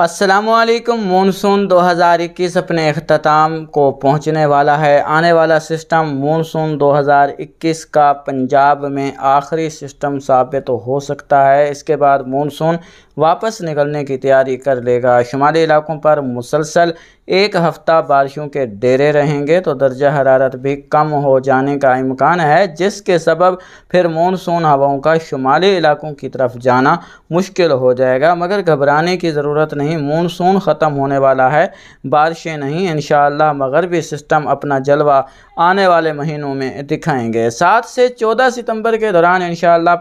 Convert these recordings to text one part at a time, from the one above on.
Aslam monsoon 2021 अपने अख्ताम को पहुंचने वाला है आने वाला सिस्टम मानसून 2021 का पंजाब में आखिरी सिस्टम साबित तो हो सकता है इसके बाद मानसून वापस निकलने की तैयारी कर लेगा शुमाली इलाकों पर मुसलसल एक हफ्ता बारिशों के डेरे रहेंगे तो दर्जा हरारत भी कम हो जाने का इम्कान है जिसके सबब फिर मानसून हवाओं का शुमाली इलाकों की तरफ जाना मुश्किल हो जाएगा मगर घबराने की ज़रूरत नहीं मानसून ख़त्म होने वाला है बारिशें नहीं इन मगरबी सिस्टम अपना जलवा आने वाले महीनों में दिखाएंगे सात से चौदह सितम्बर के दौरान इन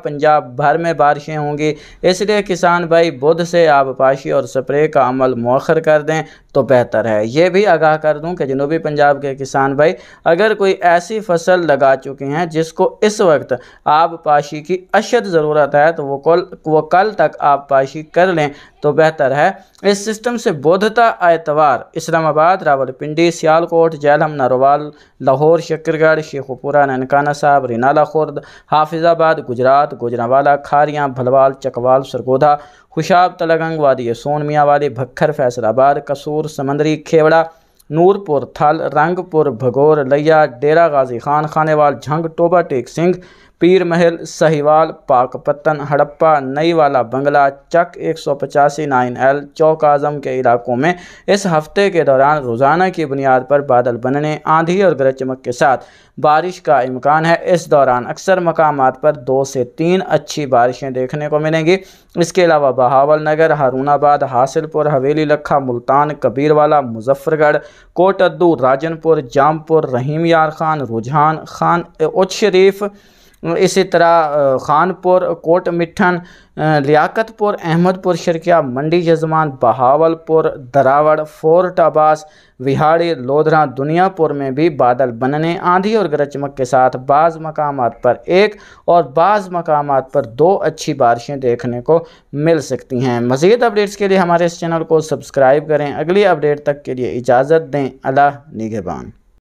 पंजाब भर में बारिशें होंगी इसलिए किसान भाई बुध से आबपाशी और स्प्रे का अमल मौखर कर दें तो बेहतर है है ये भी आगाह कर दूं कि जनूबी पंजाब के किसान भाई अगर कोई ऐसी फसल लगा चुके हैं जिसको इस वक्त आप पाशी की अशद ज़रूरत है तो वो कल वो कल तक आप पाशी कर लें तो बेहतर है इस सिस्टम से बोधता एतवार इस्लामाबाद रावलपिंडी सियालकोट जैलम नारोवाल लाहौर शक्करगढ़ शेखपुरा ननकाना साहब रिनाला खुर्द हाफिज़ाबाद गुजरात गुजरावाला खारियाँ भलवाल चकवाल सरगोधा खुशाब तलगंग वादी सोन मियाँ वाली भक्खर फैसलाबाद कसूर समंदरी खेवड़ा नूरपुर थल रंगपुर भगौर लिया डेरा गाजी खान खानेवाल झंग टोबा टेक सिंह पीर महल सहीवाल पाकपत्तन हड़प्पा नई वाला बंगला चक एक सौ पचासी नाइन एल चौक आजम के इलाकों में इस हफ्ते के दौरान रोज़ाना की बुनियाद पर बादल बनने आंधी और गरज चमक के साथ बारिश का इम्कान है इस दौरान अक्सर मकाम पर दो से तीन अच्छी बारिशें देखने को मिलेंगी इसके अलावा बहावल नगर हारूनाबाद हासिलपुर हवेली लखा मुल्तान कबीरवाला मुजफ्फरगढ़ कोटद्दू राजनपुर जामपुर रहीम यार खान रुझान खान उच शरीफ इसी तरह खानपुर कोट मिठन लियाकतपुर अहमदपुर शिरकिया मंडी यजमान बहावलपुर दरावड़ फोर्ट आबास विहाड़ी लोधरा दुनियापुर में भी बादल बनने आंधी और गरज चमक के साथ बाज़ मकाम पर एक और बाज़ मकाम पर दो अच्छी बारिशें देखने को मिल सकती हैं मज़ीद अपडेट्स के लिए हमारे इस चैनल को सब्सक्राइब करें अगली अपडेट तक के लिए इजाज़त दें अला निगहबान